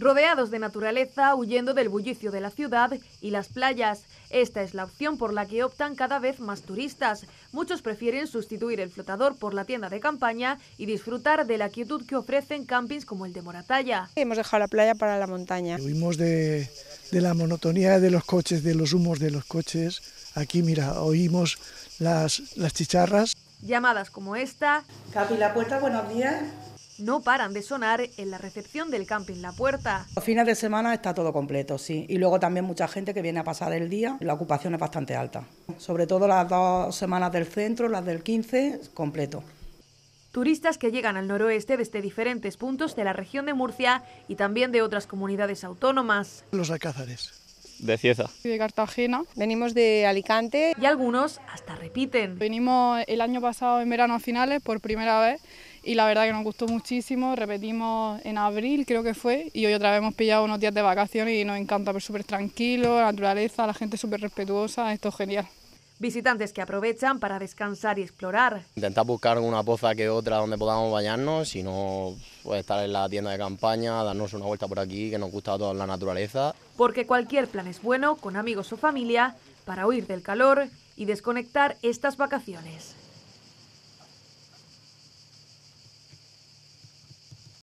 rodeados de naturaleza, huyendo del bullicio de la ciudad y las playas. Esta es la opción por la que optan cada vez más turistas. Muchos prefieren sustituir el flotador por la tienda de campaña y disfrutar de la quietud que ofrecen campings como el de Moratalla. Hemos dejado la playa para la montaña. Huimos de, la monotonía de los coches, de los humos de los coches. Aquí, mira, oímos las, las chicharras. Llamadas como esta. Capi La Puerta, buenos días no paran de sonar en la recepción del camping La Puerta. A fines de semana está todo completo, sí. Y luego también mucha gente que viene a pasar el día. La ocupación es bastante alta. Sobre todo las dos semanas del centro, las del 15, completo. Turistas que llegan al noroeste desde diferentes puntos de la región de Murcia y también de otras comunidades autónomas. Los alcázares. De Cieza. De Cartagena. Venimos de Alicante. Y algunos hasta repiten. Venimos el año pasado en verano a finales por primera vez y la verdad que nos gustó muchísimo. Repetimos en abril, creo que fue, y hoy otra vez hemos pillado unos días de vacaciones y nos encanta ver pues, súper tranquilo, la naturaleza, la gente súper respetuosa, esto es genial. Visitantes que aprovechan para descansar y explorar. Intentar buscar una poza que otra donde podamos bañarnos, si no, pues, estar en la tienda de campaña, darnos una vuelta por aquí, que nos gusta toda la naturaleza. Porque cualquier plan es bueno, con amigos o familia, para huir del calor y desconectar estas vacaciones.